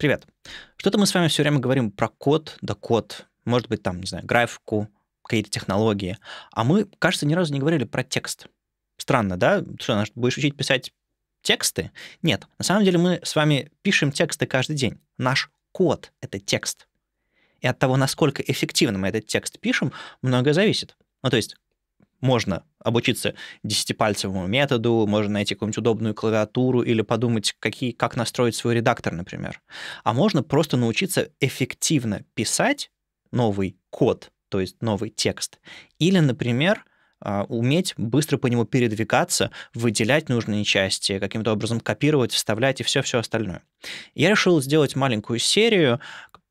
Привет. Что-то мы с вами все время говорим про код да код, может быть, там, не знаю, графику, какие-то технологии. А мы, кажется, ни разу не говорили про текст. Странно, да? Что, будешь учить писать тексты? Нет. На самом деле мы с вами пишем тексты каждый день. Наш код — это текст. И от того, насколько эффективно мы этот текст пишем, многое зависит. Ну, то есть можно обучиться десятипальцевому методу, можно найти какую-нибудь удобную клавиатуру или подумать, какие, как настроить свой редактор, например. А можно просто научиться эффективно писать новый код, то есть новый текст. Или, например, а, уметь быстро по нему передвигаться, выделять нужные части, каким-то образом копировать, вставлять и все-все остальное. Я решил сделать маленькую серию,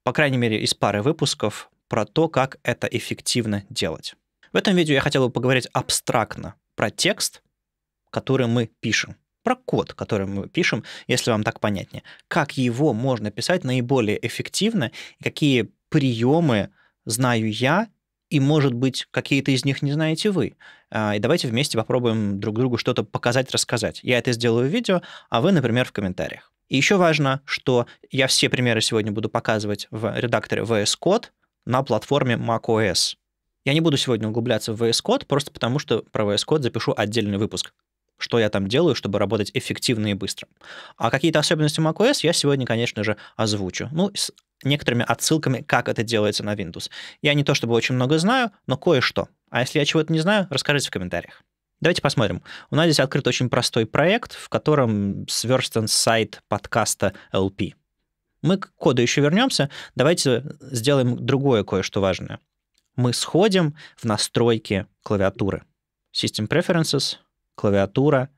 по крайней мере, из пары выпусков про то, как это эффективно делать. В этом видео я хотел бы поговорить абстрактно про текст, который мы пишем, про код, который мы пишем, если вам так понятнее. Как его можно писать наиболее эффективно, какие приемы знаю я, и, может быть, какие-то из них не знаете вы. А, и давайте вместе попробуем друг другу что-то показать, рассказать. Я это сделаю в видео, а вы, например, в комментариях. И еще важно, что я все примеры сегодня буду показывать в редакторе VS Code на платформе macOS. Я не буду сегодня углубляться в VS Code, просто потому что про VS Code запишу отдельный выпуск что я там делаю, чтобы работать эффективно и быстро. А какие-то особенности macOS я сегодня, конечно же, озвучу. Ну, с некоторыми отсылками, как это делается на Windows. Я не то чтобы очень много знаю, но кое-что. А если я чего-то не знаю, расскажите в комментариях. Давайте посмотрим. У нас здесь открыт очень простой проект, в котором сверстан сайт подкаста LP. Мы к коду еще вернемся. Давайте сделаем другое кое-что важное мы сходим в настройки клавиатуры. System Preferences, клавиатура,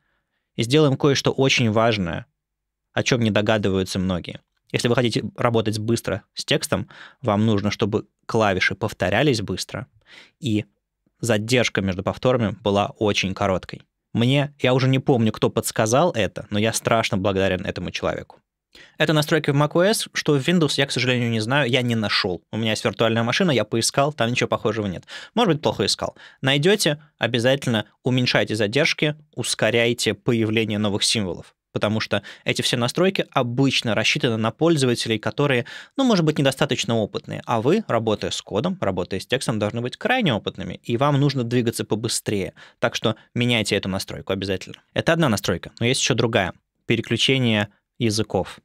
и сделаем кое-что очень важное, о чем не догадываются многие. Если вы хотите работать быстро с текстом, вам нужно, чтобы клавиши повторялись быстро, и задержка между повторами была очень короткой. Мне, я уже не помню, кто подсказал это, но я страшно благодарен этому человеку. Это настройка в macOS, что в Windows я, к сожалению, не знаю, я не нашел. У меня есть виртуальная машина, я поискал, там ничего похожего нет. Может быть, плохо искал. Найдете, обязательно уменьшайте задержки, ускоряйте появление новых символов. Потому что эти все настройки обычно рассчитаны на пользователей, которые, ну, может быть, недостаточно опытные. А вы, работая с кодом, работая с текстом, должны быть крайне опытными, и вам нужно двигаться побыстрее. Так что меняйте эту настройку обязательно. Это одна настройка, но есть еще другая. Переключение языков.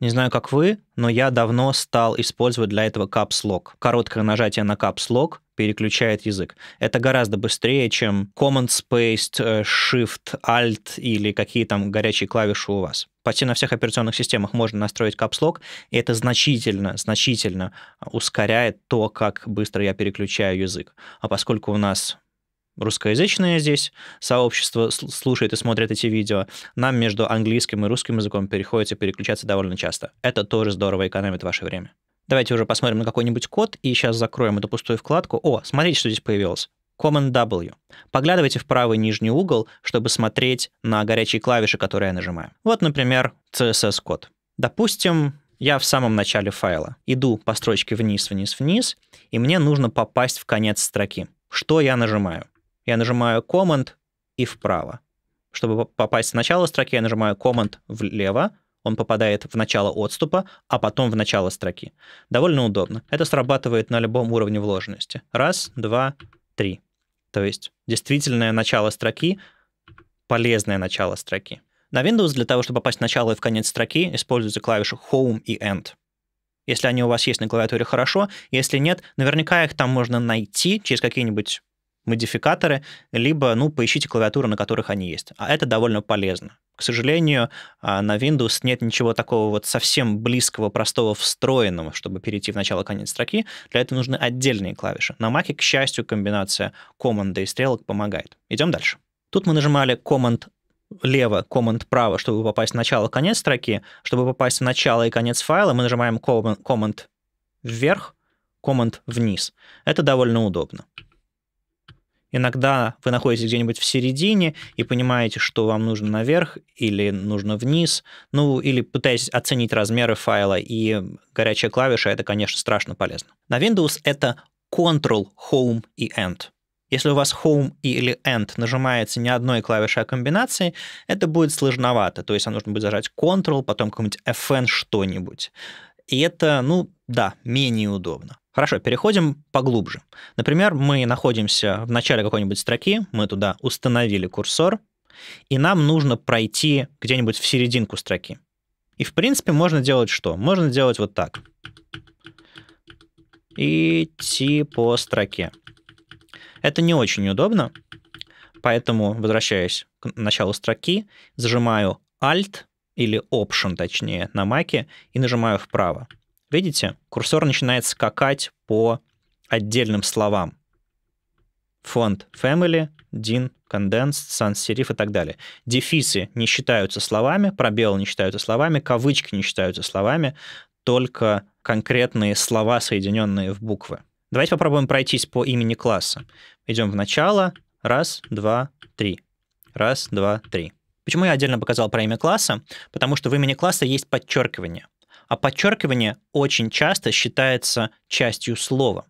Не знаю, как вы, но я давно стал использовать для этого Caps Lock. Короткое нажатие на Caps Lock переключает язык. Это гораздо быстрее, чем Command Space, э, Shift, Alt или какие там горячие клавиши у вас. Почти на всех операционных системах можно настроить Caps Lock, и это значительно, значительно ускоряет то, как быстро я переключаю язык. А поскольку у нас русскоязычное здесь сообщество слушает и смотрит эти видео, нам между английским и русским языком приходится переключаться довольно часто. Это тоже здорово экономит ваше время. Давайте уже посмотрим на какой-нибудь код, и сейчас закроем эту пустую вкладку. О, смотрите, что здесь появилось. Command W. Поглядывайте в правый нижний угол, чтобы смотреть на горячие клавиши, которые я нажимаю. Вот, например, CSS-код. Допустим, я в самом начале файла. Иду по строчке вниз, вниз, вниз, и мне нужно попасть в конец строки. Что я нажимаю? я нажимаю Command и вправо. Чтобы попасть в начало строки, я нажимаю Command влево, он попадает в начало отступа, а потом в начало строки. Довольно удобно. Это срабатывает на любом уровне вложенности. Раз, два, три. То есть действительное начало строки, полезное начало строки. На Windows для того, чтобы попасть в начало и в конец строки, используются клавиши Home и End. Если они у вас есть на клавиатуре, хорошо. Если нет, наверняка их там можно найти через какие-нибудь модификаторы, либо, ну, поищите клавиатуры, на которых они есть. А это довольно полезно. К сожалению, а, на Windows нет ничего такого вот совсем близкого, простого, встроенного, чтобы перейти в начало-конец строки. Для этого нужны отдельные клавиши. На Mac, к счастью, комбинация команда и стрелок помогает. Идем дальше. Тут мы нажимали Command лево, Command право, чтобы попасть в начало-конец строки. Чтобы попасть в начало и конец файла, мы нажимаем Command вверх, Command вниз. Это довольно удобно. Иногда вы находитесь где-нибудь в середине и понимаете, что вам нужно наверх или нужно вниз, ну или пытаетесь оценить размеры файла, и горячая клавиша — это, конечно, страшно полезно. На Windows это Ctrl, Home и End. Если у вас Home или End нажимается не одной клавишей, а комбинацией, это будет сложновато. То есть вам нужно будет зажать Ctrl, потом какой-нибудь FN что-нибудь. И это, ну да, менее удобно. Хорошо, переходим поглубже. Например, мы находимся в начале какой-нибудь строки, мы туда установили курсор, и нам нужно пройти где-нибудь в серединку строки. И, в принципе, можно делать что? Можно делать вот так. Идти по строке. Это не очень удобно, поэтому возвращаясь к началу строки, зажимаю Alt или Option, точнее, на маке и нажимаю вправо. Видите, курсор начинает скакать по отдельным словам. Фонд Family, DIN, Condensed, Sans Serif и так далее. Дефисы не считаются словами, пробелы не считаются словами, кавычки не считаются словами, только конкретные слова, соединенные в буквы. Давайте попробуем пройтись по имени класса. Идем в начало. Раз, два, три. Раз, два, три. Почему я отдельно показал про имя класса? Потому что в имени класса есть подчеркивание. А подчеркивание очень часто считается частью слова.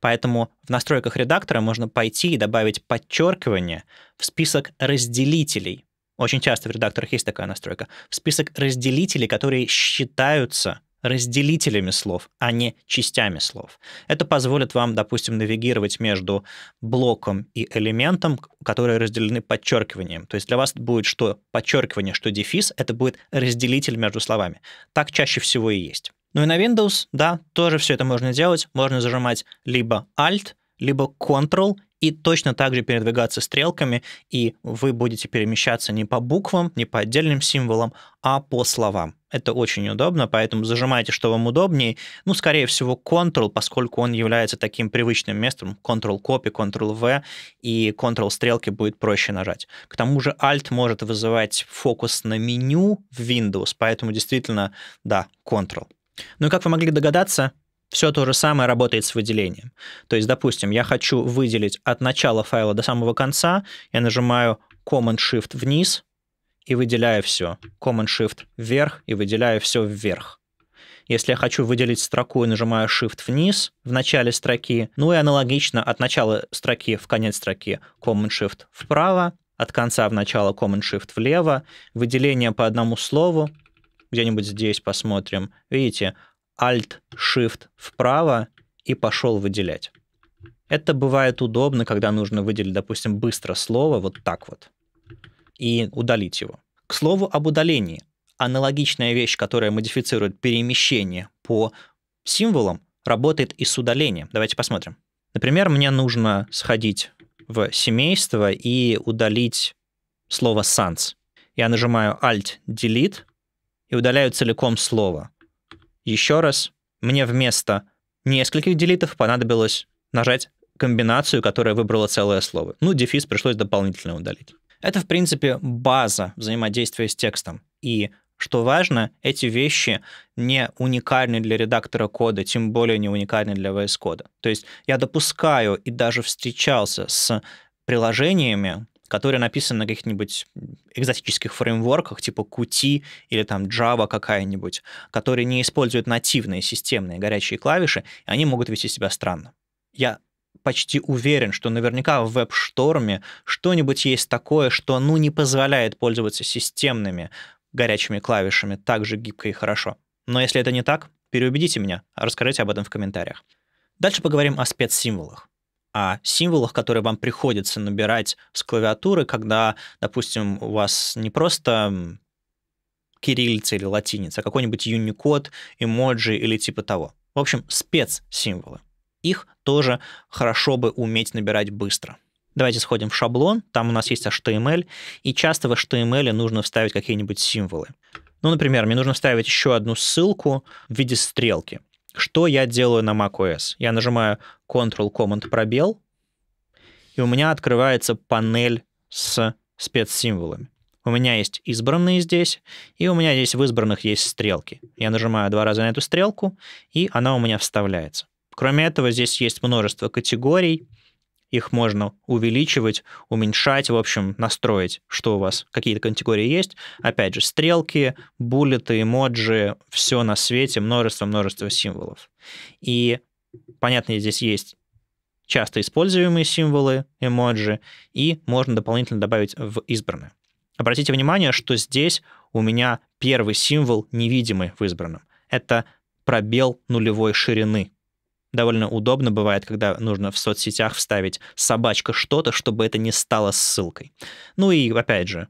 Поэтому в настройках редактора можно пойти и добавить подчеркивание в список разделителей. Очень часто в редакторах есть такая настройка. В список разделителей, которые считаются разделителями слов, а не частями слов. Это позволит вам, допустим, навигировать между блоком и элементом, которые разделены подчеркиванием. То есть для вас будет что подчеркивание, что дефис, это будет разделитель между словами. Так чаще всего и есть. Ну и на Windows, да, тоже все это можно делать. Можно зажимать либо Alt, либо Ctrl и точно так же передвигаться стрелками, и вы будете перемещаться не по буквам, не по отдельным символам, а по словам. Это очень удобно, поэтому зажимайте, что вам удобнее. Ну, скорее всего, Ctrl, поскольку он является таким привычным местом, Ctrl-Copy, Ctrl-V, и Ctrl-стрелки будет проще нажать. К тому же Alt может вызывать фокус на меню в Windows, поэтому действительно, да, Ctrl. Ну и как вы могли догадаться, все то же самое работает с выделением. То есть, допустим, я хочу выделить от начала файла до самого конца, я нажимаю Command-Shift вниз и выделяю все. Command-Shift вверх и выделяю все вверх. Если я хочу выделить строку, я нажимаю Shift вниз в начале строки. Ну и аналогично от начала строки в конец строки Command-Shift вправо, от конца в начало Command-Shift влево, выделение по одному слову, где-нибудь здесь посмотрим. Видите, Alt-Shift вправо и пошел выделять. Это бывает удобно, когда нужно выделить, допустим, быстро слово вот так вот и удалить его. К слову об удалении. Аналогичная вещь, которая модифицирует перемещение по символам, работает и с удалением. Давайте посмотрим. Например, мне нужно сходить в семейство и удалить слово «sans». Я нажимаю Alt-Delete и удаляю целиком слово. Еще раз, мне вместо нескольких делитов понадобилось нажать комбинацию, которая выбрала целое слово. Ну, дефис пришлось дополнительно удалить. Это, в принципе, база взаимодействия с текстом. И что важно, эти вещи не уникальны для редактора кода, тем более не уникальны для VS Code. То есть я допускаю и даже встречался с приложениями, которые написаны на каких-нибудь экзотических фреймворках, типа Qt или там Java какая-нибудь, которые не используют нативные системные горячие клавиши, и они могут вести себя странно. Я почти уверен, что наверняка в веб-шторме что-нибудь есть такое, что ну не позволяет пользоваться системными горячими клавишами так же гибко и хорошо. Но если это не так, переубедите меня, расскажите об этом в комментариях. Дальше поговорим о спецсимволах о символах, которые вам приходится набирать с клавиатуры, когда, допустим, у вас не просто кириллица или латиница, а какой-нибудь юникод, эмоджи или типа того. В общем, спецсимволы. Их тоже хорошо бы уметь набирать быстро. Давайте сходим в шаблон, там у нас есть HTML, и часто в HTML нужно вставить какие-нибудь символы. Ну, например, мне нужно вставить еще одну ссылку в виде стрелки. Что я делаю на macOS? Я нажимаю Ctrl-Command пробел, и у меня открывается панель с спецсимволами. У меня есть избранные здесь, и у меня здесь в избранных есть стрелки. Я нажимаю два раза на эту стрелку, и она у меня вставляется. Кроме этого, здесь есть множество категорий, их можно увеличивать, уменьшать, в общем, настроить, что у вас, какие-то категории есть. Опять же, стрелки, буллеты, эмоджи, все на свете, множество-множество символов. И, понятно, здесь есть часто используемые символы, эмоджи, и можно дополнительно добавить в избранное. Обратите внимание, что здесь у меня первый символ невидимый в избранном. Это пробел нулевой ширины довольно удобно бывает, когда нужно в соцсетях вставить собачка что-то, чтобы это не стало ссылкой. Ну и опять же,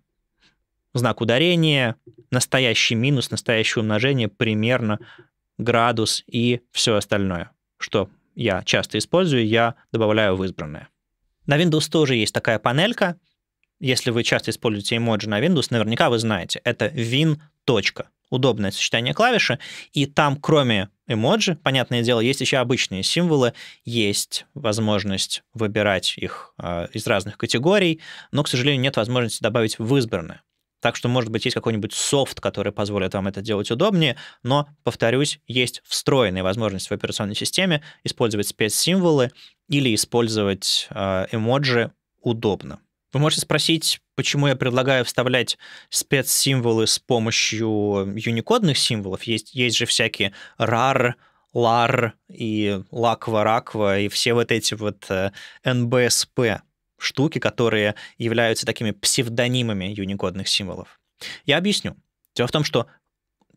знак ударения, настоящий минус, настоящее умножение, примерно градус и все остальное, что я часто использую, я добавляю в избранное. На Windows тоже есть такая панелька. Если вы часто используете эмоджи на Windows, наверняка вы знаете, это win удобное сочетание клавиши, и там, кроме эмоджи, понятное дело, есть еще обычные символы, есть возможность выбирать их э, из разных категорий, но, к сожалению, нет возможности добавить в избранное. Так что, может быть, есть какой-нибудь софт, который позволит вам это делать удобнее, но, повторюсь, есть встроенная возможность в операционной системе использовать спецсимволы или использовать а, эмоджи удобно. Вы можете спросить, почему я предлагаю вставлять спецсимволы с помощью юникодных символов. Есть, есть же всякие RAR, LAR и LACVA, RACVA, и все вот эти вот NBSP э, штуки, которые являются такими псевдонимами юникодных символов. Я объясню. Дело в том, что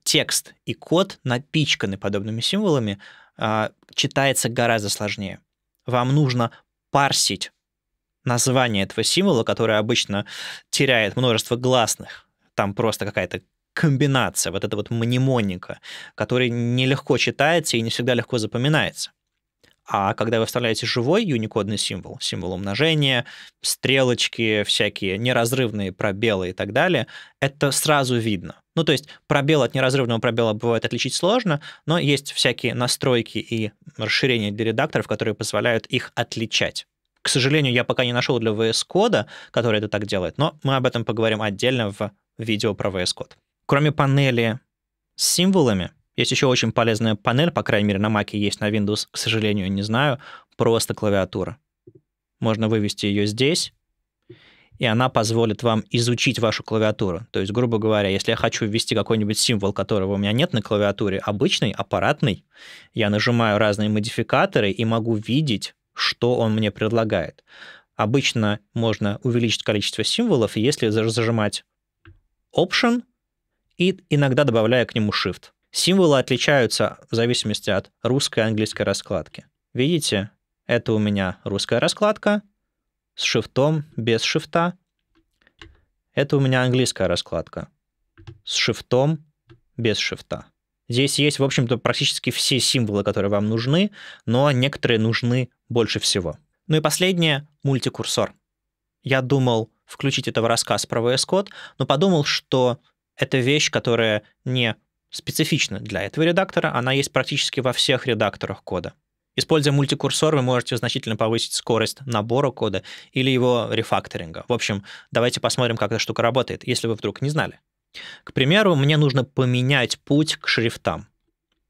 текст и код напичканы подобными символами, а, читается гораздо сложнее. Вам нужно парсить название этого символа, которое обычно теряет множество гласных. Там просто какая-то комбинация, вот эта вот мнемоника, которая нелегко читается и не всегда легко запоминается. А когда вы вставляете живой юникодный символ, символ умножения, стрелочки, всякие неразрывные пробелы и так далее, это сразу видно. Ну, то есть пробел от неразрывного пробела бывает отличить сложно, но есть всякие настройки и расширения для редакторов, которые позволяют их отличать. К сожалению, я пока не нашел для VS Code, который это так делает, но мы об этом поговорим отдельно в видео про VS Code. Кроме панели с символами, есть еще очень полезная панель, по крайней мере, на Mac есть, на Windows, к сожалению, не знаю, просто клавиатура. Можно вывести ее здесь, и она позволит вам изучить вашу клавиатуру. То есть, грубо говоря, если я хочу ввести какой-нибудь символ, которого у меня нет на клавиатуре, обычный, аппаратный, я нажимаю разные модификаторы и могу видеть, что он мне предлагает. Обычно можно увеличить количество символов, если зажимать Option и иногда добавляя к нему Shift. Символы отличаются в зависимости от русской и английской раскладки. Видите, это у меня русская раскладка с шифтом, без шифта. Это у меня английская раскладка с шифтом, без шифта. Здесь есть, в общем-то, практически все символы, которые вам нужны, но некоторые нужны больше всего. Ну и последнее — мультикурсор. Я думал включить это в рассказ про VS Code, но подумал, что это вещь, которая не специфична для этого редактора, она есть практически во всех редакторах кода. Используя мультикурсор, вы можете значительно повысить скорость набора кода или его рефакторинга. В общем, давайте посмотрим, как эта штука работает, если вы вдруг не знали. К примеру, мне нужно поменять путь к шрифтам.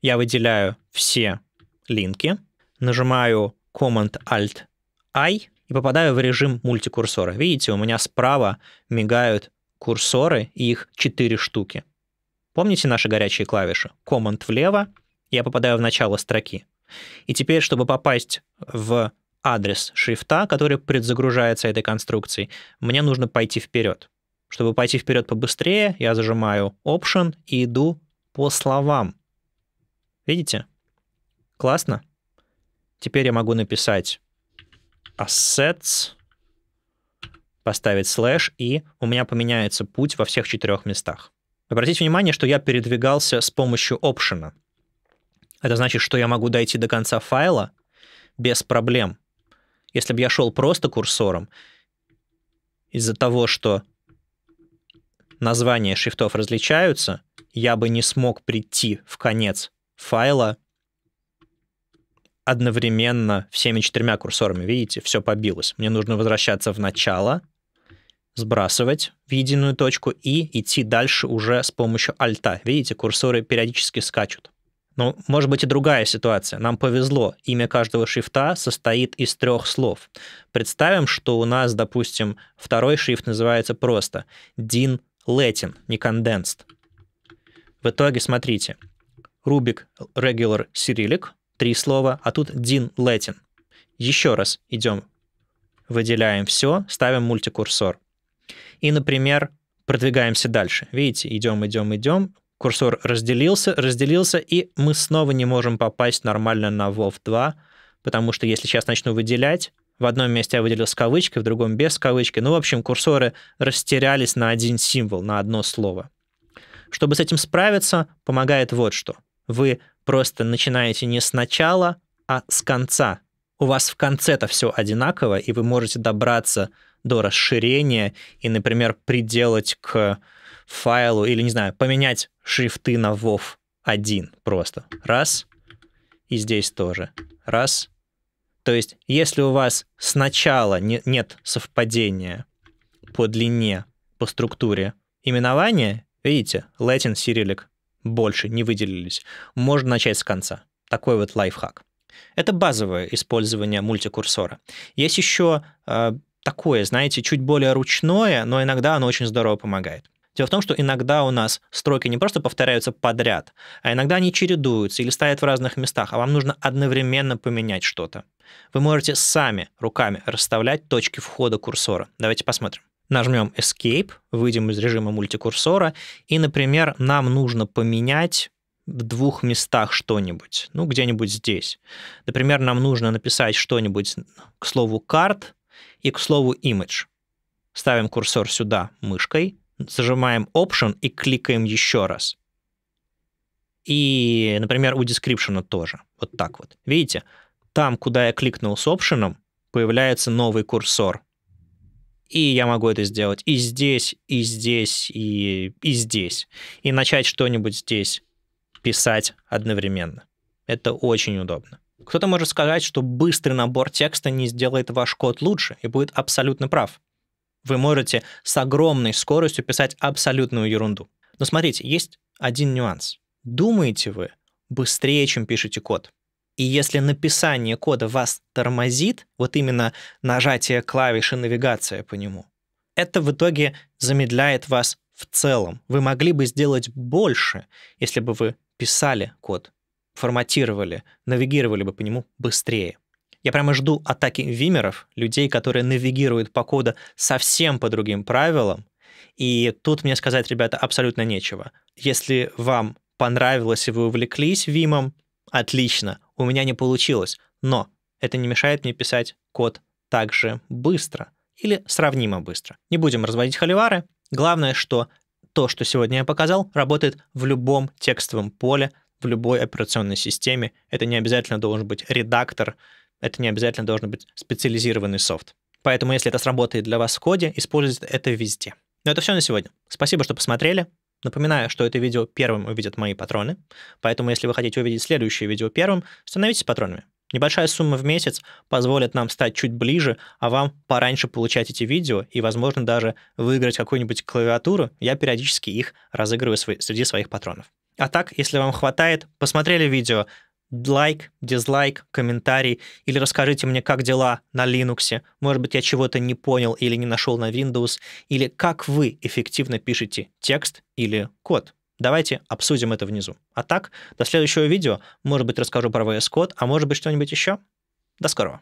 Я выделяю все линки, нажимаю Command-Alt-I и попадаю в режим мультикурсора. Видите, у меня справа мигают курсоры, и их 4 штуки. Помните наши горячие клавиши? Command влево, я попадаю в начало строки. И теперь, чтобы попасть в адрес шрифта, который предзагружается этой конструкцией, мне нужно пойти вперед. Чтобы пойти вперед побыстрее, я зажимаю Option и иду по словам. Видите? Классно. Теперь я могу написать assets, поставить слэш, и у меня поменяется путь во всех четырех местах. Обратите внимание, что я передвигался с помощью Option. Это значит, что я могу дойти до конца файла без проблем. Если бы я шел просто курсором, из-за того, что названия шрифтов различаются, я бы не смог прийти в конец файла одновременно всеми четырьмя курсорами. Видите, все побилось. Мне нужно возвращаться в начало, сбрасывать в единую точку и идти дальше уже с помощью альта. Видите, курсоры периодически скачут. Но ну, может быть и другая ситуация. Нам повезло, имя каждого шрифта состоит из трех слов. Представим, что у нас, допустим, второй шрифт называется просто Din Latin, не condensed. В итоге, смотрите, Рубик regular Cyrillic, три слова, а тут Din Latin. Еще раз идем, выделяем все, ставим мультикурсор. И, например, продвигаемся дальше. Видите, идем, идем, идем, курсор разделился, разделился, и мы снова не можем попасть нормально на WoW 2, потому что если сейчас начну выделять, в одном месте я выделил с кавычкой, в другом без кавычки. Ну, в общем, курсоры растерялись на один символ, на одно слово. Чтобы с этим справиться, помогает вот что. Вы просто начинаете не сначала, а с конца. У вас в конце-то все одинаково, и вы можете добраться до расширения и, например, приделать к файлу или, не знаю, поменять шрифты на WoW один просто. Раз. И здесь тоже. Раз. То есть, если у вас сначала не, нет совпадения по длине, по структуре именования, видите, Latin, Cyrillic больше не выделились, можно начать с конца. Такой вот лайфхак. Это базовое использование мультикурсора. Есть еще э, такое, знаете, чуть более ручное, но иногда оно очень здорово помогает. Дело в том, что иногда у нас строки не просто повторяются подряд, а иногда они чередуются или стоят в разных местах, а вам нужно одновременно поменять что-то. Вы можете сами руками расставлять точки входа курсора. Давайте посмотрим. Нажмем Escape, выйдем из режима мультикурсора, и, например, нам нужно поменять в двух местах что-нибудь, ну, где-нибудь здесь. Например, нам нужно написать что-нибудь к слову «карт» и к слову «image». Ставим курсор сюда мышкой – зажимаем Option и кликаем еще раз. И, например, у description тоже. Вот так вот. Видите, там, куда я кликнул с Option, появляется новый курсор. И я могу это сделать и здесь, и здесь, и, и здесь. И начать что-нибудь здесь писать одновременно. Это очень удобно. Кто-то может сказать, что быстрый набор текста не сделает ваш код лучше и будет абсолютно прав вы можете с огромной скоростью писать абсолютную ерунду. Но смотрите, есть один нюанс. Думаете вы быстрее, чем пишете код. И если написание кода вас тормозит, вот именно нажатие клавиши навигация по нему, это в итоге замедляет вас в целом. Вы могли бы сделать больше, если бы вы писали код, форматировали, навигировали бы по нему быстрее. Я прямо жду атаки вимеров, людей, которые навигируют по коду совсем по другим правилам. И тут мне сказать, ребята, абсолютно нечего. Если вам понравилось и вы увлеклись вимом, отлично, у меня не получилось. Но это не мешает мне писать код так же быстро или сравнимо быстро. Не будем разводить холивары. Главное, что то, что сегодня я показал, работает в любом текстовом поле, в любой операционной системе. Это не обязательно должен быть редактор, это не обязательно должен быть специализированный софт. Поэтому, если это сработает для вас в коде, используйте это везде. Но ну, это все на сегодня. Спасибо, что посмотрели. Напоминаю, что это видео первым увидят мои патроны, поэтому если вы хотите увидеть следующее видео первым, становитесь патронами. Небольшая сумма в месяц позволит нам стать чуть ближе, а вам пораньше получать эти видео и, возможно, даже выиграть какую-нибудь клавиатуру. Я периодически их разыгрываю среди своих патронов. А так, если вам хватает, посмотрели видео, лайк, дизлайк, комментарий или расскажите мне, как дела на Linux, может быть, я чего-то не понял или не нашел на Windows, или как вы эффективно пишете текст или код. Давайте обсудим это внизу. А так, до следующего видео, может быть, расскажу про VS Code, а может быть, что-нибудь еще. До скорого.